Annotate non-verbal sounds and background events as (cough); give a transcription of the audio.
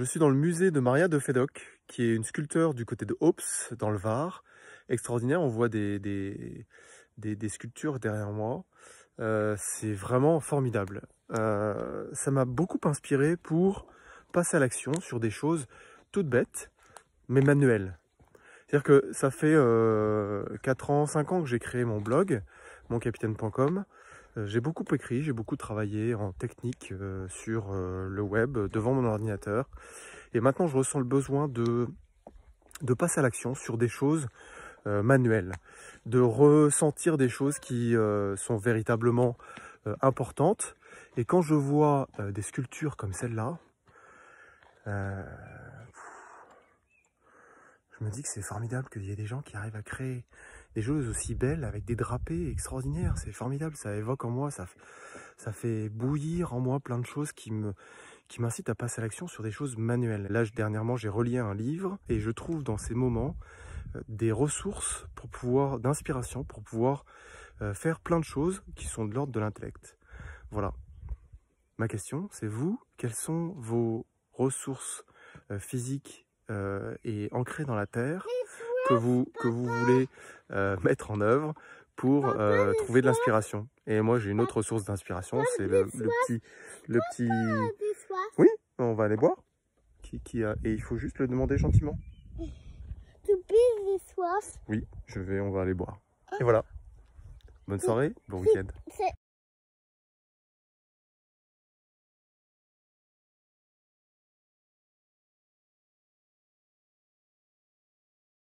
Je suis dans le musée de Maria de Fedoc, qui est une sculpteur du côté de Hops, dans le Var. Extraordinaire, on voit des, sculptures derrière moi. Euh, c'est vraiment formidable. Euh, ça m'a beaucoup inspiré pour passer à l'action sur des choses toutes bêtes, mais manuelles. C'est-à-dire que ça fait euh, quatre 4 ans, 5 ans que j'ai créé mon blog, moncapitaine.com. Euh, j'ai beaucoup écrit, j'ai beaucoup travaillé en technique euh, sur euh, le web devant mon ordinateur. Et maintenant, je ressens le besoin de, passer à l'action sur des choses manuelles, de ressentir des choses qui sont véritablement importantes. Et quand je vois des sculptures comme celle-là, je me dis que c'est formidable qu'il y ait des gens qui arrivent à créer des choses aussi belles avec des drapés extraordinaires. C'est formidable, ça évoque en moi, ça, fait bouillir en moi plein de choses qui me qui m'incitent à passer à l'action sur des choses manuelles. Là, dernièrement, j'ai relié un livre et je trouve dans ces moments euh, des ressources pour pouvoir d'inspiration pour pouvoir euh, faire plein de choses qui sont de l'ordre de l'intellect. Voilà. Ma question, c'est vous, quelles sont vos ressources euh, physiques et ancrées dans la terre que vous, que vous voulez euh, (laughs) mettre en œuvre pour euh, trouver de l'inspiration. Et moi, j'ai une autre source d'inspiration, c'est le, petit... Le petit... Oui, on va aller boire. Qui, qui a... Et il faut juste le demander gentiment. Oui, je vais, on va aller boire. Et voilà. Bonne soirée, bon week-end.